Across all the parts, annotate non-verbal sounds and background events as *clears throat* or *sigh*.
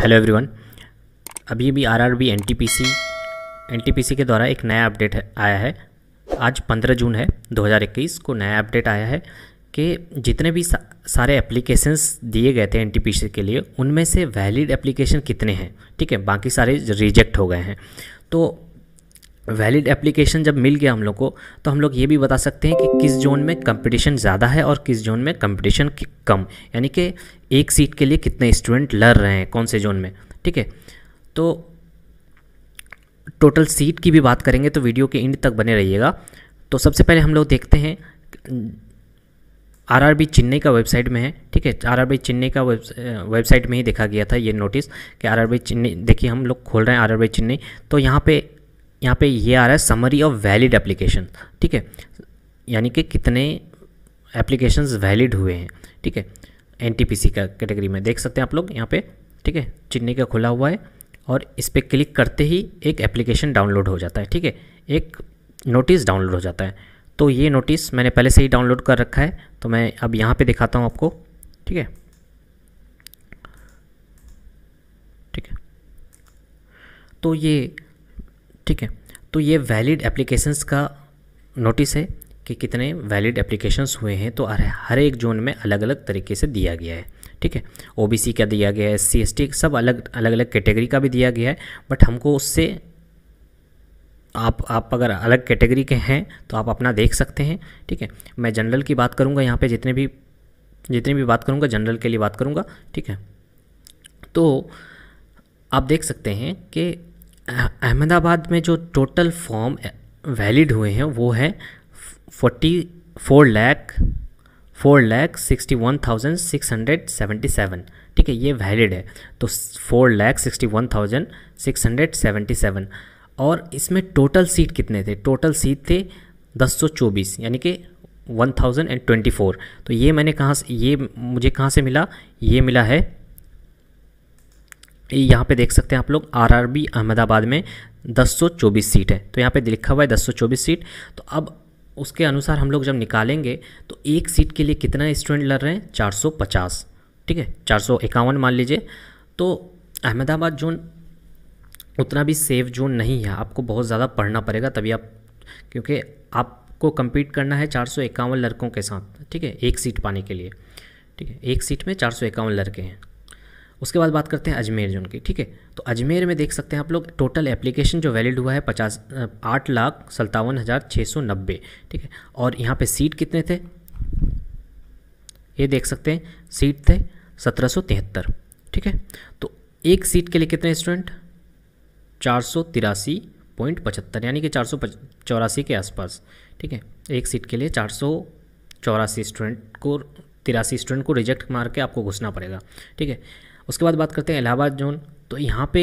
hello everyone अभी भी R R B N T P C N T P C के द्वारा एक नया अपडेट आया है आज 15 जून है 2021 को नया अपडेट आया है कि जितने भी सा, सारे एप्लीकेशंस दिए गए थे एन टी पी सी के लिए उनमें से वैलिड एप्लीकेशन कितने हैं ठीक है बाकी सारे रिजेक्ट हो गए हैं तो वैलिड एप्लीकेशन जब मिल गया हम लोग को तो हम लोग ये भी बता सकते हैं कि किस जोन में कंपटीशन ज़्यादा है और किस जोन में कंपटीशन कम यानी कि एक सीट के लिए कितने स्टूडेंट लड़ रहे हैं कौन से जोन में ठीक है तो टोटल सीट की भी बात करेंगे तो वीडियो के एंड तक बने रहिएगा तो सबसे पहले हम लोग देखते हैं आर चेन्नई का वेबसाइट में है ठीक है आर चेन्नई का वेबसाइट में ही देखा गया था ये नोटिस कि आर चेन्नई देखिए हम लोग खोल रहे हैं आर चेन्नई तो यहाँ पे यहाँ पे ये आ रहा है समरी ऑफ वैलिड एप्लीकेशन ठीक है यानी कि कितने एप्लीकेशन वैलिड हुए हैं ठीक है एन का कैटेगरी में देख सकते हैं आप लोग यहाँ पे ठीक है चिन्नी का खुला हुआ है और इस पर क्लिक करते ही एक एप्लीकेशन डाउनलोड हो जाता है ठीक है एक नोटिस डाउनलोड हो जाता है तो ये नोटिस मैंने पहले से ही डाउनलोड कर रखा है तो मैं अब यहाँ पे दिखाता हूँ आपको ठीक है ठीक है तो ये ठीक है तो ये वैलिड एप्लीकेशंस का नोटिस है कि कितने वैलिड एप्लीकेशंस हुए हैं तो हर एक जोन में अलग अलग तरीके से दिया गया है ठीक है ओबीसी का दिया गया है एस सी सब अलग अलग अलग कैटेगरी का भी दिया गया है बट हमको उससे आप आप अगर अलग कैटेगरी के हैं तो आप अपना देख सकते हैं ठीक है मैं जनरल की बात करूंगा यहाँ पे जितने भी जितनी भी बात करूंगा जनरल के लिए बात करूंगा ठीक है तो आप देख सकते हैं कि अहमदाबाद में जो टोटल फॉर्म वैलिड हुए हैं वो है forty four lakh four lakh sixty one thousand six hundred seventy seven ठीक है ये वैलिड है तो four lakh sixty one thousand six hundred seventy seven और इसमें टोटल सीट कितने थे टोटल सीट थे दस सौ चौबीस यानी कि one thousand and twenty four तो ये मैंने कहाँ से ये मुझे कहाँ से मिला ये मिला है यहाँ पे देख सकते हैं आप लोग आरआरबी अहमदाबाद में 1024 सीट है तो यहाँ पे लिखा हुआ है 1024 सीट तो अब उसके अनुसार हम लोग जब निकालेंगे तो एक सीट के लिए कितना स्टूडेंट लड़ रहे हैं 450 ठीक है चार मान लीजिए तो अहमदाबाद जोन उतना भी सेफ जोन नहीं है आपको बहुत ज़्यादा पढ़ना पड़ेगा तभी आप क्योंकि आपको कम्पीट करना है चार लड़कों के साथ ठीक है एक सीट पाने के लिए ठीक है एक सीट में चार लड़के हैं उसके बाद बात करते हैं अजमेर जोन की ठीक है तो अजमेर में देख सकते हैं आप लोग टोटल एप्लीकेशन जो वैलिड हुआ है पचास आठ लाख सत्तावन हज़ार छः सौ नब्बे ठीक है और यहाँ पे सीट कितने थे ये देख सकते हैं सीट थे सत्रह सौ तिहत्तर ठीक है तो एक सीट के लिए कितने स्टूडेंट चार सौ तिरासी पॉइंट पचहत्तर यानी कि चार सौ चौरासी के आसपास ठीक है एक सीट के लिए चार सौ चौरासी स्टूडेंट को तिरासी स्टूडेंट को रिजेक्ट मार के आपको घुसना पड़ेगा ठीक है उसके बाद बात करते हैं इलाहाबाद जोन तो यहाँ पे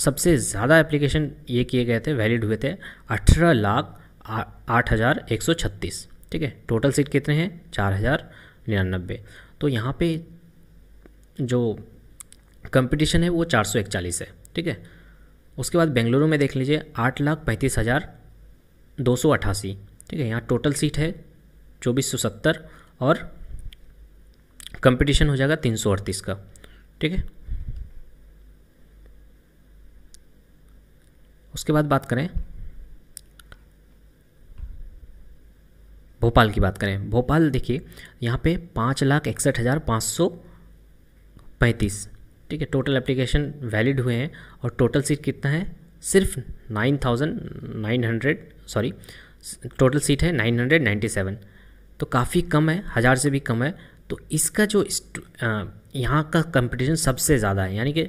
सबसे ज़्यादा एप्लीकेशन ये किए गए थे वैलिड हुए थे अठारह लाख आठ हज़ार एक सौ छत्तीस ठीक है टोटल सीट कितने हैं चार हज़ार निन्यानबे तो यहाँ पे जो कंपटीशन है वो चार सौ इकचालीस है ठीक है उसके बाद बेंगलुरु में देख लीजिए आठ लाख पैंतीस हज़ार दो सौ अट्ठासी ठीक है यहाँ टोटल सीट है चौबीस सौ सत्तर और कंपटीशन हो जाएगा तीन सौ अड़तीस का ठीक है उसके बाद बात करें भोपाल की बात करें भोपाल देखिए यहाँ पे पाँच लाख इकसठ हज़ार पाँच सौ पैंतीस ठीक है टोटल एप्लीकेशन वैलिड हुए हैं और टोटल सीट कितना है सिर्फ nine thousand nine hundred sorry total seat है नाइन हंड्रेड नाइन्टी सेवन तो काफ़ी कम है हज़ार से भी कम है तो इसका जो यहाँ का कंपटीशन सबसे ज़्यादा है यानी कि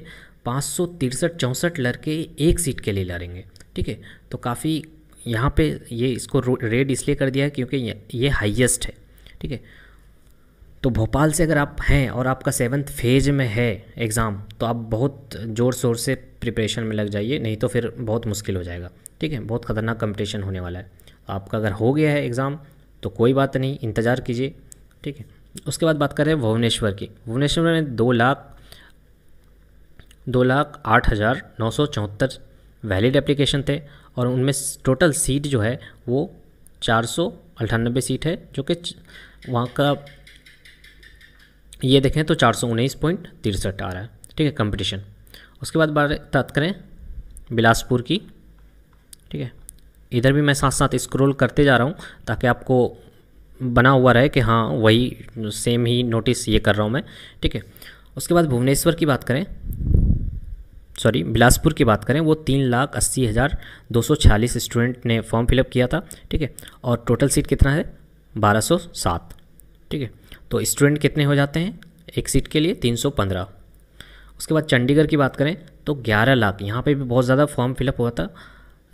पाँच सौ तिरसठ चौंसठ लड़के एक सीट के लिए लड़ेंगे ठीक है तो काफ़ी यहाँ पे ये इसको रेड इसलिए कर दिया है क्योंकि ये, हाईएस्ट है ठीक है तो भोपाल से अगर आप हैं और आपका सेवन्थ फेज में है एग्ज़ाम तो आप बहुत ज़ोर शोर से प्रिपरेशन में लग जाइए नहीं तो फिर बहुत मुश्किल हो जाएगा ठीक है बहुत ख़तरनाक कंपटीशन होने वाला है तो आपका अगर हो गया है एग्ज़ाम तो कोई बात नहीं इंतज़ार कीजिए ठीक है उसके बाद बात करें भुवनेश्वर की भुवनेश्वर में दो लाख दो लाख आठ हज़ार नौ सौ चौहत्तर वैलिड एप्लीकेशन थे और उनमें टोटल सीट जो है वो चार सौ अट्ठानबे सीट है जो कि वहाँ का ये देखें तो चार सौ उन्नीस पॉइंट तिरसठ आ रहा है ठीक है कंपटीशन उसके बाद बात करें बिलासपुर की ठीक है इधर भी मैं साथ साथ स्क्रॉल करते जा रहा हूँ ताकि आपको बना हुआ रहे कि हाँ वही सेम ही नोटिस ये कर रहा हूँ मैं ठीक है उसके बाद भुवनेश्वर की बात करें सॉरी बिलासपुर की बात करें वो तीन लाख अस्सी हज़ार दो सौ छियालीस स्टूडेंट ने फॉर्म फिलअप किया था ठीक है और टोटल सीट कितना है बारह सौ सात ठीक है तो स्टूडेंट कितने हो जाते हैं एक सीट के लिए तीन सौ पंद्रह उसके बाद चंडीगढ़ की बात करें तो ग्यारह लाख यहाँ पे भी बहुत ज़्यादा फॉर्म फिलअप हुआ था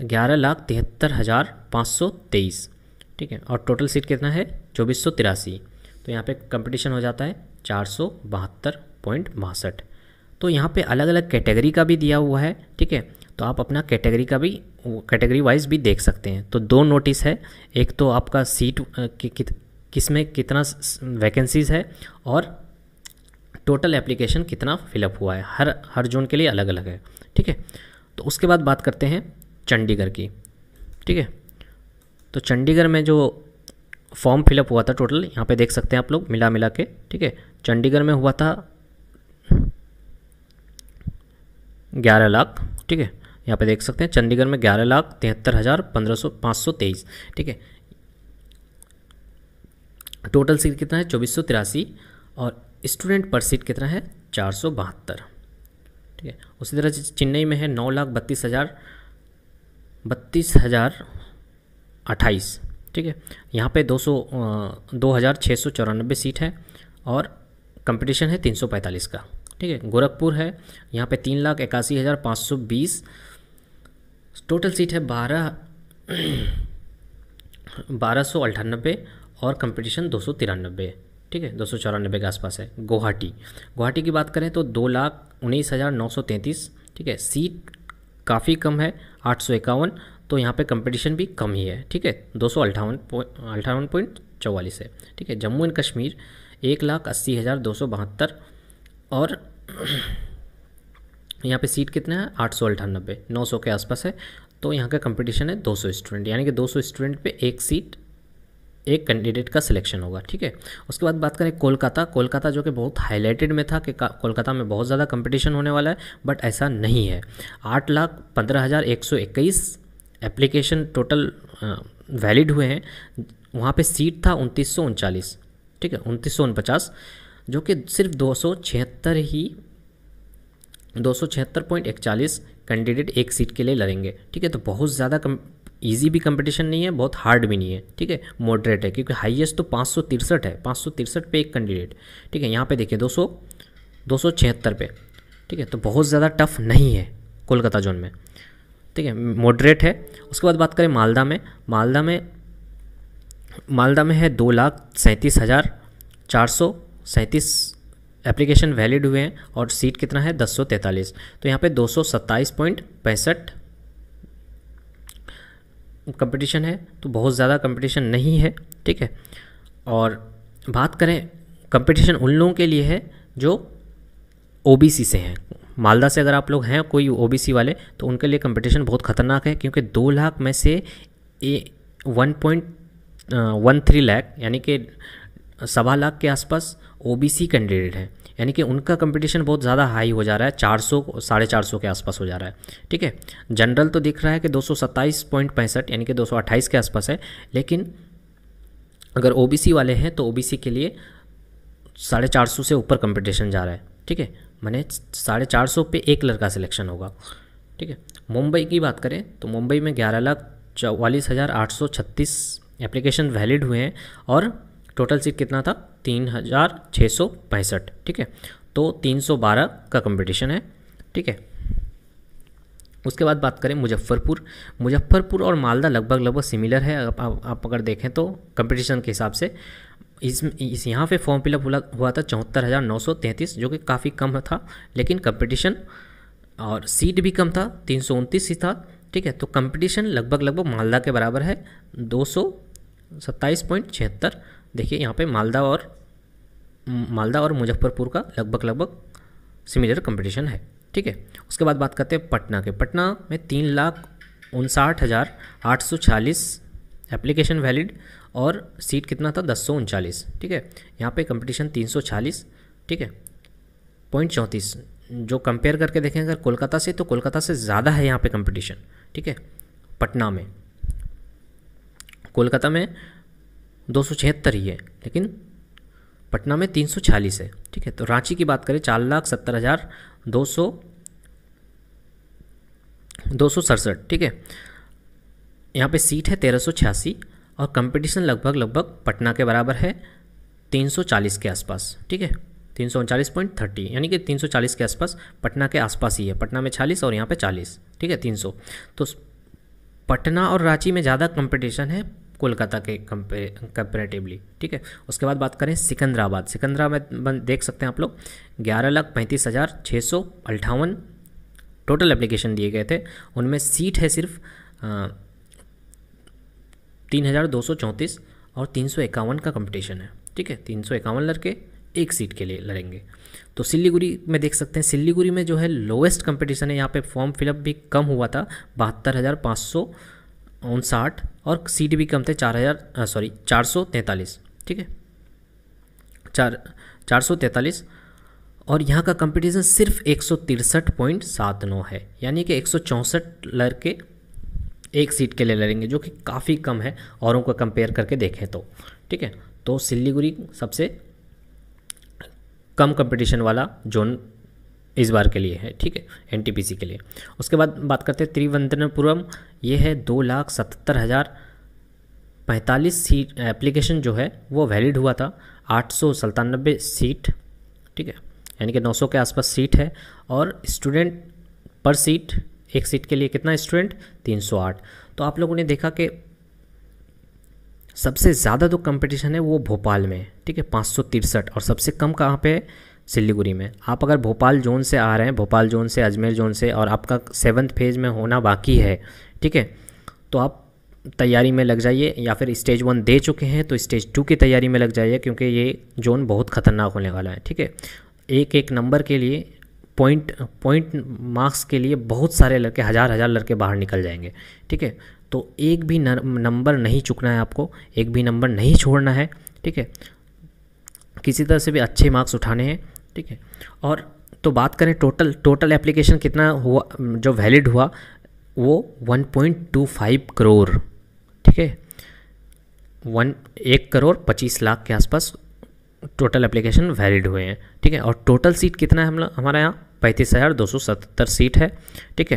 ग्यारह लाख तिहत्तर हज़ार पाँच सौ तेईस ठीक है और टोटल सीट कितना है चौबीस सौ तिरासी तो यहाँ पे कंपटीशन हो जाता है चार सौ बहत्तर पॉइंट बासठ तो यहाँ पे अलग अलग कैटेगरी का भी दिया हुआ है ठीक है तो आप अपना कैटेगरी का भी कैटेगरी वाइज भी देख सकते हैं तो दो नोटिस है एक तो आपका सीट कि, कि, किस में कितना वैकेंसीज़ है और टोटल एप्लीकेशन कितना फिलअप हुआ है हर हर जोन के लिए अलग अलग है ठीक है तो उसके बाद बात करते हैं चंडीगढ़ की ठीक है तो चंडीगढ़ में जो फॉर्म फिलअप हुआ था टोटल यहाँ पे देख सकते हैं आप लोग मिला मिला के ठीक है चंडीगढ़ में हुआ था ग्यारह लाख ठीक है यहाँ पे देख सकते हैं चंडीगढ़ में ग्यारह लाख तिहत्तर हज़ार पंद्रह सौ पाँच सौ तेईस ठीक है टोटल सीट कितना है चौबीस सौ तिरासी और स्टूडेंट पर सीट कितना है चार सौ बहत्तर ठीक है उसी तरह से चेन्नई में है नौ लाख बत्तीस हज़ार बत्तीस हज़ार अट्ठाईस ठीक है यहाँ पे दो सौ दो हज़ार छः सौ चौरानबे सीट है और कंपटीशन है तीन सौ पैंतालीस का ठीक है गोरखपुर है यहाँ पे तीन लाख इक्यासी हज़ार पाँच सौ बीस टोटल सीट है बारह *clears throat* बारह सौ अट्ठानबे और कंपटीशन दो सौ तिरानबे ठीक है दो सौ चौरानबे के आसपास है गुवाहाटी गुवाहाटी की बात करें तो दो लाख उन्नीस हज़ार नौ सौ तैंतीस ठीक है सीट काफ़ी कम है आठ सौ इक्यावन तो यहाँ पे कंपटीशन भी कम ही है ठीक है दो सौ अट्ठावन अट्ठावन पॉइंट चौवालीस है ठीक है जम्मू एंड कश्मीर एक लाख अस्सी हज़ार दो सौ बहत्तर और *clears throat* यहाँ पे सीट कितना है आठ सौ अट्ठानबे नौ सौ के आसपास है तो यहाँ का कंपटीशन है दो सौ स्टूडेंट यानी कि दो सौ स्टूडेंट पे एक सीट एक कैंडिडेट का सिलेक्शन होगा ठीक है उसके बाद बात करें कोलकाता कोलकाता जो कि बहुत हाईलाइटेड में था कि कोलकाता में बहुत ज़्यादा कंपटीशन होने वाला है बट ऐसा नहीं है आठ लाख पंद्रह हज़ार एक सौ इक्कीस एप्लीकेशन टोटल वैलिड हुए हैं वहाँ पे सीट था उनतीस ठीक है उनतीस जो कि सिर्फ दो ही दो कैंडिडेट एक सीट के लिए लड़ेंगे ठीक है तो बहुत ज़्यादा कम ईजी भी कंपटीशन नहीं है बहुत हार्ड भी नहीं है ठीक है मॉडरेट है क्योंकि हाईएस्ट तो पाँच है पाँच पे एक कैंडिडेट ठीक है यहाँ पे देखिए दो सौ पे ठीक है तो बहुत ज़्यादा टफ नहीं है कोलकाता जोन में ठीक है मॉडरेट है उसके बाद बात करें मालदा में मालदा में मालदा में है दो लाख सैंतीस हज़ार चार सौ सैंतीस एप्लीकेशन वैलिड हुए हैं और सीट कितना है दस सौ तैंतालीस तो यहाँ पे दो सौ सत्ताईस पॉइंट पैंसठ कंपटीशन है तो बहुत ज़्यादा कंपटीशन नहीं है ठीक है और बात करें कंपटीशन उन लोगों के लिए है जो ओबीसी से हैं मालदा से अगर आप लोग हैं कोई ओ वाले तो उनके लिए कंपटीशन बहुत खतरनाक है क्योंकि दो लाख में से ए one point one three lakh यानी कि सवा लाख के आसपास ओ कैंडिडेट हैं यानी कि उनका कंपटीशन बहुत ज़्यादा हाई हो जा रहा है चार सौ साढ़े चार सौ के आसपास हो जा रहा है ठीक है जनरल तो दिख रहा है कि दो सौ सत्ताईस पॉइंट पैंसठ यानी कि दो सौ अट्ठाईस के आसपास है लेकिन अगर ओबीसी वाले हैं तो ओबीसी के लिए साढ़े चार सौ से ऊपर कंपटीशन जा रहा है ठीक है मैंने साढ़े चार सौ पे एक लड़का सिलेक्शन होगा ठीक है मुंबई की बात करें तो मुंबई में ग्यारह लाख चौवालीस हज़ार आठ सौ छत्तीस एप्लीकेशन वैलिड हुए हैं और टोटल सीट कितना था तीन हज़ार छः सौ पैंसठ ठीक है तो तीन सौ बारह का कंपटीशन है ठीक है उसके बाद बात करें मुजफ्फरपुर मुजफ्फरपुर और मालदा लगभग लगभग सिमिलर है आप, आप, अगर देखें तो कंपटीशन के हिसाब से इस, इस यहाँ पे फॉर्म फिलअप हुआ था चौहत्तर हज़ार नौ सौ तैंतीस जो कि काफ़ी कम था लेकिन कंपटीशन और सीट भी कम था तीन सौ उनतीस ही था ठीक है तो कंपटीशन लगभग लगभग मालदा के बराबर है दो सौ सत्ताईस पॉइंट छिहत्तर देखिए यहाँ पे मालदा और मालदा और मुजफ्फरपुर का लगभग लगभग सिमिलर कंपटीशन है ठीक है उसके बाद बात करते हैं पटना के पटना में तीन लाख उनसाठ हज़ार आठ सौ छियालीस एप्लीकेशन वैलिड और सीट कितना था दस ठीक है यहाँ पे कंपटीशन 340 ठीक है पॉइंट चौंतीस जो कंपेयर करके देखें अगर कोलकाता से तो कोलकाता से ज़्यादा है यहाँ पे कंपटीशन ठीक है पटना में कोलकाता में दो ही है लेकिन पटना में 340 है ठीक है तो रांची की बात करें चार लाख सत्तर हज़ार दो सौ दो सौ सड़सठ ठीक है यहाँ पे सीट है तेरह सौ छियासी और कंपटीशन लगभग लगभग पटना के बराबर है 340 के आसपास ठीक है तीन सौ उनचालीस पॉइंट थर्टी यानी कि तीन सौ चालीस के आसपास पटना के आसपास ही है पटना में चालीस और यहाँ पे चालीस ठीक है तीन सौ तो पटना और रांची में ज़्यादा कंपटीशन है कोलकाता के कंपेरेटिवली ठीक है उसके बाद बात करें सिकंदराबाद सिकंदराबाद देख सकते हैं आप लोग ग्यारह लाख पैंतीस हज़ार छः सौ अट्ठावन टोटल एप्लीकेशन दिए गए थे उनमें सीट है सिर्फ तीन हज़ार दो सौ चौंतीस और तीन सौ इक्यावन का कंपटीशन है ठीक है तीन सौ इक्यावन लड़के एक सीट के लिए लड़ेंगे तो सिल्लीगुड़ी में देख सकते हैं सिलीगुड़ी में जो है लोएस्ट कंपटीशन है यहाँ पे फॉर्म फिलअप भी कम हुआ था बहत्तर हज़ार पाँच सौ उनसाठ और सीट भी कम थे चार हज़ार सॉरी चार सौ तैंतालीस ठीक है चार चार सौ तैंतालीस और यहाँ का कंपटीशन सिर्फ एक सौ तिरसठ पॉइंट सात नौ है यानी कि एक सौ चौंसठ लड़के एक सीट के लिए लड़ेंगे जो कि काफ़ी कम है औरों को कंपेयर करके देखें तो ठीक है तो सिल्लीगुड़ी सबसे कम कंपटीशन वाला जोन इस बार के लिए है ठीक है एनटीपीसी के लिए उसके बाद बात करते हैं त्रिवंतनपुरम ये है दो लाख सतहत्तर हज़ार पैंतालीस सीट एप्लीकेशन जो है वो वैलिड हुआ था आठ सौ सीट ठीक है यानी कि 900 के आसपास सीट है और स्टूडेंट पर सीट एक सीट के लिए कितना स्टूडेंट 308 तो आप लोगों ने देखा कि सबसे ज़्यादा जो कंपटीशन है वो भोपाल में ठीक है पाँच और सबसे कम कहाँ पे सिलीगुड़ी में आप अगर भोपाल जोन से आ रहे हैं भोपाल जोन से अजमेर जोन से और आपका सेवन्थ फेज़ में होना बाकी है ठीक है तो आप तैयारी में लग जाइए या फिर स्टेज वन दे चुके हैं तो स्टेज टू की तैयारी में लग जाइए क्योंकि ये जोन बहुत खतरनाक होने वाला है ठीक है एक एक नंबर के लिए पॉइंट पॉइंट मार्क्स के लिए बहुत सारे लड़के हज़ार हज़ार लड़के बाहर निकल जाएंगे ठीक है तो एक भी नंबर नहीं चुकना है आपको एक भी नंबर नहीं छोड़ना है ठीक है किसी तरह से भी अच्छे मार्क्स उठाने हैं ठीक है और तो बात करें टोटल टोटल एप्लीकेशन कितना हुआ जो वैलिड हुआ वो 1.25 करोड़ ठीक है वन एक करोड़ पच्चीस लाख के आसपास टोटल एप्लीकेशन वैलिड हुए हैं ठीक है और टोटल सीट कितना है हम हमारे यहाँ पैंतीस हज़ार दो सौ सतहत्तर सीट है ठीक है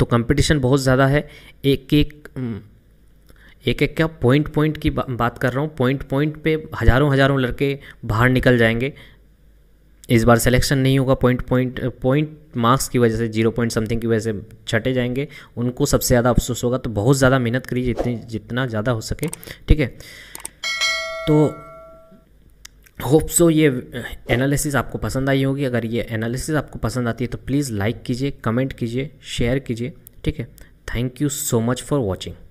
तो कंपटीशन बहुत ज़्यादा है एक एक हम्म, एक एक क्या पॉइंट पॉइंट की बा, बात कर रहा हूँ पॉइंट पॉइंट पे हज़ारों हज़ारों लड़के बाहर निकल जाएंगे इस बार सिलेक्शन नहीं होगा पॉइंट पॉइंट पॉइंट मार्क्स की वजह से जीरो पॉइंट समथिंग की वजह से छटे जाएंगे उनको सबसे ज़्यादा अफसोस होगा तो बहुत ज़्यादा मेहनत करिए जितनी जितना ज़्यादा हो सके ठीक है तो होप सो ये एनालिसिस आपको पसंद आई होगी अगर ये एनालिसिस आपको पसंद आती है तो प्लीज़ लाइक कीजिए कमेंट कीजिए शेयर कीजिए ठीक है thank you so much for watching